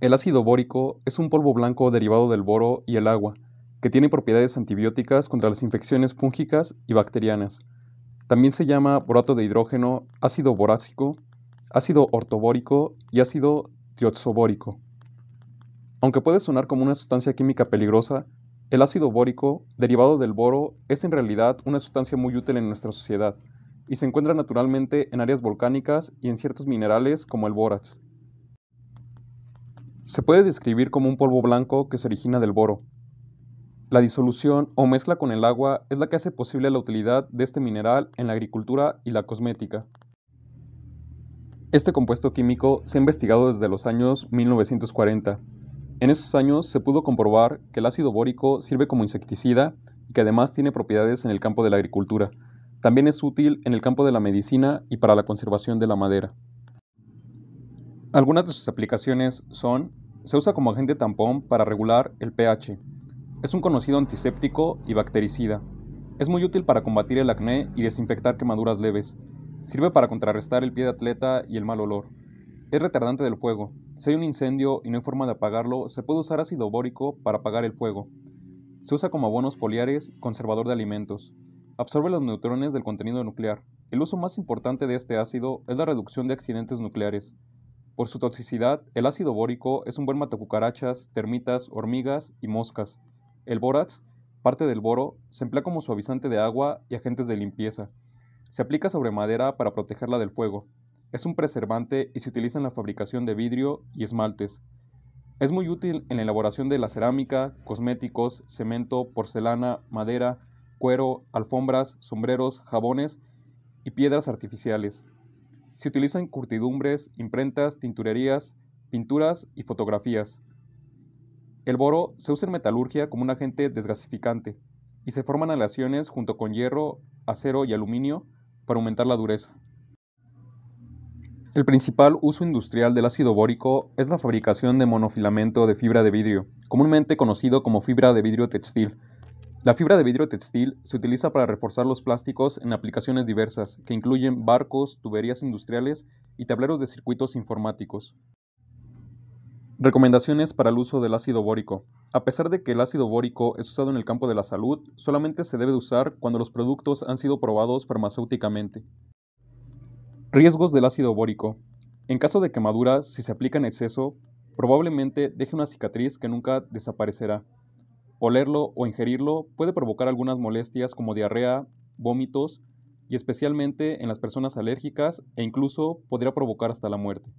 El ácido bórico es un polvo blanco derivado del boro y el agua, que tiene propiedades antibióticas contra las infecciones fúngicas y bacterianas. También se llama borato de hidrógeno, ácido borácico, ácido ortobórico y ácido trioxobórico. Aunque puede sonar como una sustancia química peligrosa, el ácido bórico, derivado del boro, es en realidad una sustancia muy útil en nuestra sociedad y se encuentra naturalmente en áreas volcánicas y en ciertos minerales como el bórax. Se puede describir como un polvo blanco que se origina del boro. La disolución o mezcla con el agua es la que hace posible la utilidad de este mineral en la agricultura y la cosmética. Este compuesto químico se ha investigado desde los años 1940. En esos años se pudo comprobar que el ácido bórico sirve como insecticida y que además tiene propiedades en el campo de la agricultura. También es útil en el campo de la medicina y para la conservación de la madera. Algunas de sus aplicaciones son, se usa como agente tampón para regular el pH. Es un conocido antiséptico y bactericida. Es muy útil para combatir el acné y desinfectar quemaduras leves. Sirve para contrarrestar el pie de atleta y el mal olor. Es retardante del fuego. Si hay un incendio y no hay forma de apagarlo, se puede usar ácido bórico para apagar el fuego. Se usa como abonos foliares, conservador de alimentos. Absorbe los neutrones del contenido nuclear. El uso más importante de este ácido es la reducción de accidentes nucleares. Por su toxicidad, el ácido bórico es un buen matacucarachas, termitas, hormigas y moscas. El bórax, parte del boro, se emplea como suavizante de agua y agentes de limpieza. Se aplica sobre madera para protegerla del fuego. Es un preservante y se utiliza en la fabricación de vidrio y esmaltes. Es muy útil en la elaboración de la cerámica, cosméticos, cemento, porcelana, madera, cuero, alfombras, sombreros, jabones y piedras artificiales. Se en curtidumbres, imprentas, tinturerías, pinturas y fotografías. El boro se usa en metalurgia como un agente desgasificante y se forman aleaciones junto con hierro, acero y aluminio para aumentar la dureza. El principal uso industrial del ácido bórico es la fabricación de monofilamento de fibra de vidrio, comúnmente conocido como fibra de vidrio textil, la fibra de vidrio textil se utiliza para reforzar los plásticos en aplicaciones diversas, que incluyen barcos, tuberías industriales y tableros de circuitos informáticos. Recomendaciones para el uso del ácido bórico. A pesar de que el ácido bórico es usado en el campo de la salud, solamente se debe de usar cuando los productos han sido probados farmacéuticamente. Riesgos del ácido bórico. En caso de quemadura, si se aplica en exceso, probablemente deje una cicatriz que nunca desaparecerá. Olerlo o ingerirlo puede provocar algunas molestias como diarrea, vómitos y especialmente en las personas alérgicas e incluso podría provocar hasta la muerte.